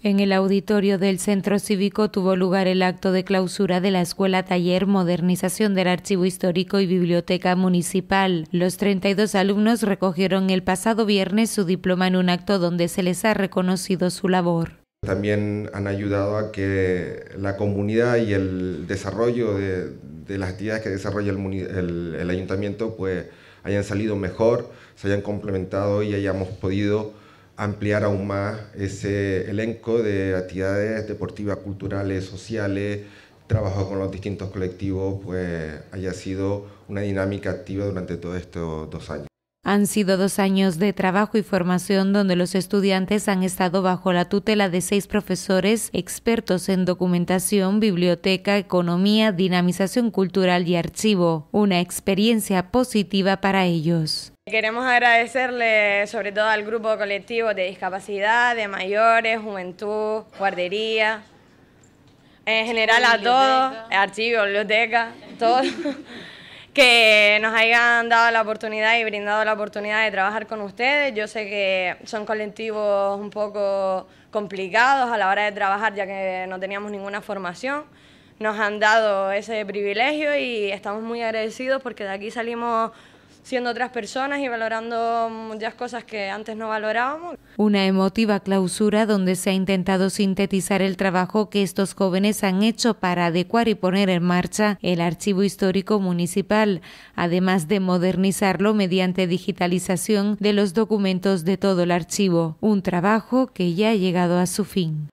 En el auditorio del Centro Cívico tuvo lugar el acto de clausura de la Escuela Taller Modernización del Archivo Histórico y Biblioteca Municipal. Los 32 alumnos recogieron el pasado viernes su diploma en un acto donde se les ha reconocido su labor. También han ayudado a que la comunidad y el desarrollo de, las actividades que desarrolla el, ayuntamiento pues hayan salido mejor, se hayan complementado y hayamos podido ampliar aún más ese elenco de actividades deportivas, culturales, sociales, trabajo con los distintos colectivos, pues haya sido una dinámica activa durante todos estos dos años. Han sido dos años de trabajo y formación donde los estudiantes han estado bajo la tutela de seis profesores expertos en documentación, biblioteca, economía, dinamización cultural y archivo, una experiencia positiva para ellos. Queremos agradecerle sobre todo al grupo colectivo de discapacidad, de mayores, juventud, guardería, en general a todos, archivos, biblioteca, todos, que nos hayan dado la oportunidad y brindado la oportunidad de trabajar con ustedes. Yo sé que son colectivos un poco complicados a la hora de trabajar ya que no teníamos ninguna formación. Nos han dado ese privilegio y estamos muy agradecidos porque de aquí salimos siendo otras personas y valorando muchas cosas que antes no valorábamos. Una emotiva clausura donde se ha intentado sintetizar el trabajo que estos jóvenes han hecho para adecuar y poner en marcha el archivo histórico municipal, además de modernizarlo mediante digitalización de los documentos de todo el archivo, un trabajo que ya ha llegado a su fin.